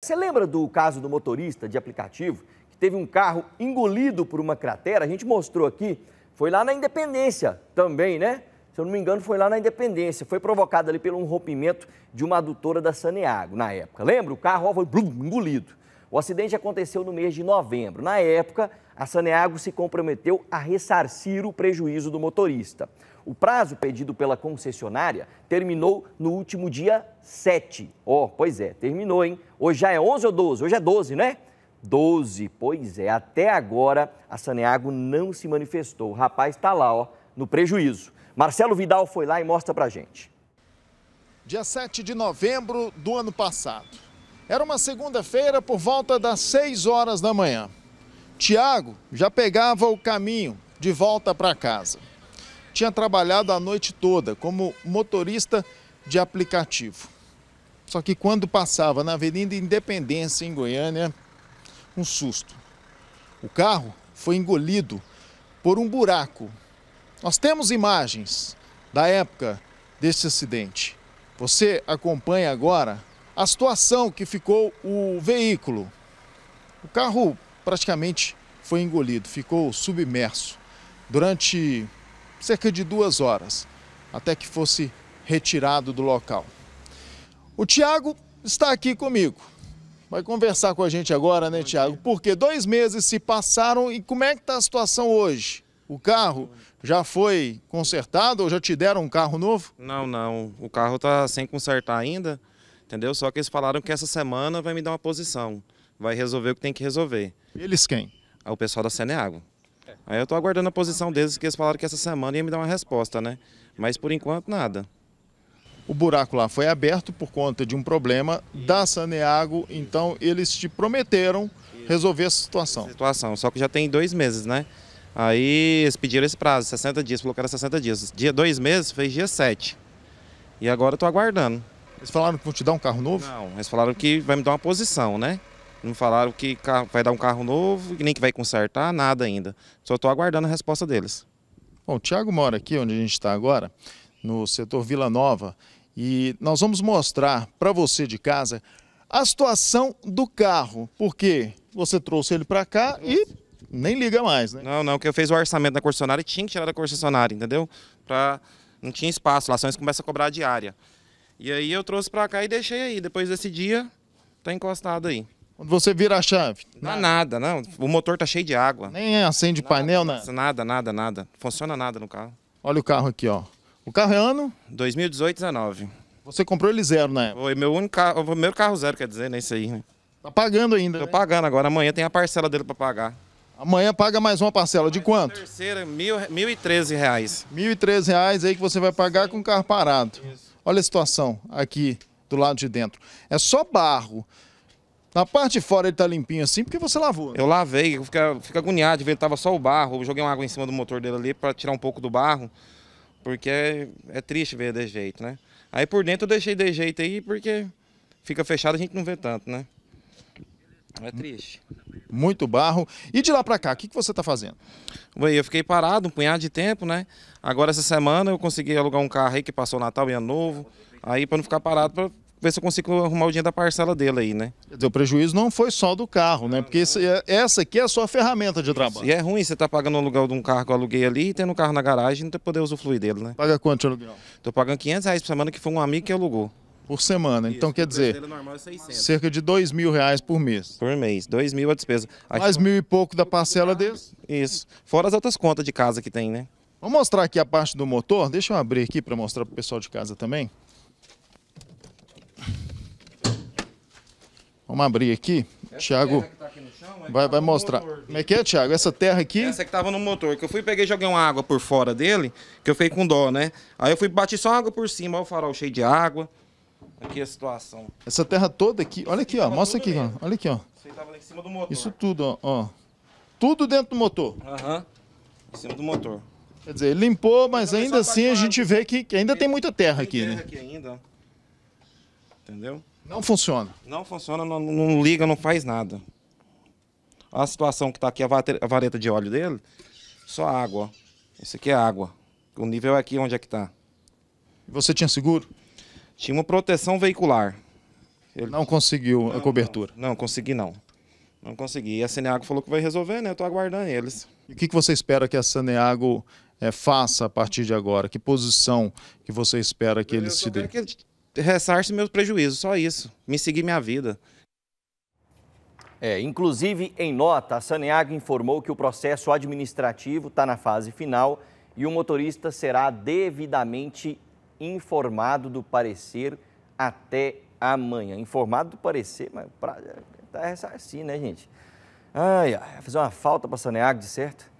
Você lembra do caso do motorista de aplicativo que teve um carro engolido por uma cratera? A gente mostrou aqui, foi lá na Independência também, né? Se eu não me engano, foi lá na Independência. Foi provocado ali pelo um rompimento de uma adutora da Saneago na época. Lembra? O carro ó, foi blum, engolido. O acidente aconteceu no mês de novembro. Na época, a Saneago se comprometeu a ressarcir o prejuízo do motorista. O prazo pedido pela concessionária terminou no último dia 7. Ó, oh, pois é, terminou, hein? Hoje já é 11 ou 12? Hoje é 12, né? 12, pois é. Até agora, a Saneago não se manifestou. O rapaz está lá, ó, no prejuízo. Marcelo Vidal foi lá e mostra pra gente. Dia 7 de novembro do ano passado. Era uma segunda-feira por volta das 6 horas da manhã. Tiago já pegava o caminho de volta para casa. Tinha trabalhado a noite toda como motorista de aplicativo. Só que quando passava na Avenida Independência, em Goiânia, um susto. O carro foi engolido por um buraco. Nós temos imagens da época desse acidente. Você acompanha agora a situação que ficou o veículo. O carro praticamente foi engolido, ficou submerso durante cerca de duas horas, até que fosse retirado do local. O Tiago está aqui comigo. Vai conversar com a gente agora, né, Tiago? Porque dois meses se passaram e como é que está a situação hoje? O carro já foi consertado ou já te deram um carro novo? Não, não. O carro está sem consertar ainda entendeu? Só que eles falaram que essa semana vai me dar uma posição, vai resolver o que tem que resolver. Eles quem? Ah, o pessoal da Seneago. Aí eu estou aguardando a posição deles, que eles falaram que essa semana ia me dar uma resposta, né? Mas por enquanto nada. O buraco lá foi aberto por conta de um problema da Saneago, então eles te prometeram resolver essa situação. Essa situação, só que já tem dois meses, né? Aí eles pediram esse prazo, 60 dias, colocaram 60 dias. Dia dois meses, fez dia 7. E agora eu estou aguardando. Eles falaram que vão te dar um carro novo? Não, eles falaram que vai me dar uma posição, né? Não falaram que vai dar um carro novo, nem que vai consertar, nada ainda. Só estou aguardando a resposta deles. Bom, o Thiago mora aqui, onde a gente está agora, no setor Vila Nova, e nós vamos mostrar para você de casa a situação do carro, porque você trouxe ele para cá e nem liga mais, né? Não, não, que eu fiz o orçamento da concessionária e tinha que tirar da concessionária, entendeu? Pra... Não tinha espaço lá, só eles começam a cobrar a diária. E aí eu trouxe para cá e deixei aí. Depois desse dia, tá encostado aí. Quando você vira a chave? Não é nada. não. O motor tá cheio de água. Nem é, acende nada, painel, nada? Né? Nada, nada, nada. Funciona nada no carro. Olha o carro aqui, ó. O carro é ano? 2018, 19. Você comprou ele zero, né? Foi meu único carro, o primeiro carro zero, quer dizer, né? Isso aí, né? Tá pagando ainda, Tô né? pagando agora. Amanhã tem a parcela dele pra pagar. Amanhã paga mais uma parcela. De quanto? Terceira, mil, mil e treze reais. Mil e treze reais aí que você vai pagar com o carro parado. Isso. Olha a situação aqui do lado de dentro. É só barro. Na parte de fora ele tá limpinho assim porque você lavou. Né? Eu lavei, eu fico, agoniado de ver, tava só o barro. Eu joguei uma água em cima do motor dele ali para tirar um pouco do barro, porque é, é triste ver desse jeito, né? Aí por dentro eu deixei desse jeito aí porque fica fechado a gente não vê tanto, né? É triste muito barro. E de lá para cá, o que, que você está fazendo? Bem, eu fiquei parado um punhado de tempo, né? Agora essa semana eu consegui alugar um carro aí que passou Natal e Ano Novo. Aí para não ficar parado, para ver se eu consigo arrumar o dinheiro da parcela dele aí, né? Quer dizer, o prejuízo não foi só do carro, né? Porque esse, é, essa aqui é a sua ferramenta de trabalho. E é ruim você tá pagando o aluguel de um carro que eu aluguei ali e tendo um carro na garagem e não poder usufruir dele, né? Paga quanto de aluguel? Tô pagando 500 reais por semana que foi um amigo que alugou por semana. Isso, então, quer dizer, é é cerca de dois mil reais por mês. Por mês, dois mil a despesa. Mais mil e pouco da parcela desse? Isso. Fora as outras contas de casa que tem, né? Vou mostrar aqui a parte do motor. Deixa eu abrir aqui para mostrar para o pessoal de casa também. Vamos abrir aqui. Essa Thiago tá aqui chão, é vai, vai mostrar. Como é que é, Thiago? Essa terra aqui? Essa que tava no motor. Que eu fui, peguei joguei uma água por fora dele, que eu fiquei com dó, né? Aí eu fui bati só água por cima, olha o farol cheio de água. Aqui a situação. Essa terra toda aqui, olha aqui, ó, mostra aqui, ó, olha aqui, ó. Isso tava lá em cima do motor. Isso tudo, ó, ó. Tudo dentro do motor. Aham, em cima do motor. Quer dizer, limpou, então, mas ainda assim a gente vê que, que ainda tem, muita terra tem aqui, terra né? aqui ainda, entendeu? Não funciona. Não funciona, não, não liga, não faz nada. Olha a situação que tá aqui, a vareta de óleo dele, só água, Isso Esse aqui é água. O nível é aqui, onde é que tá? Você tinha seguro? Tinha uma proteção veicular. Ele... Não conseguiu não, a cobertura. Não, não, consegui não. Não consegui. E a Saneago falou que vai resolver, né? Eu estou aguardando eles. E o que, que você espera que a Saneago é, faça a partir de agora? Que posição que você espera que eles se dêem? Que ressarce meus prejuízos, só isso. Me seguir minha vida. É, inclusive, em nota, a Saneago informou que o processo administrativo está na fase final e o motorista será devidamente informado do parecer até amanhã. Informado do parecer, mas pra, tá assim, né, gente? Ai, ai, fazer uma falta para a Saneag, de certo?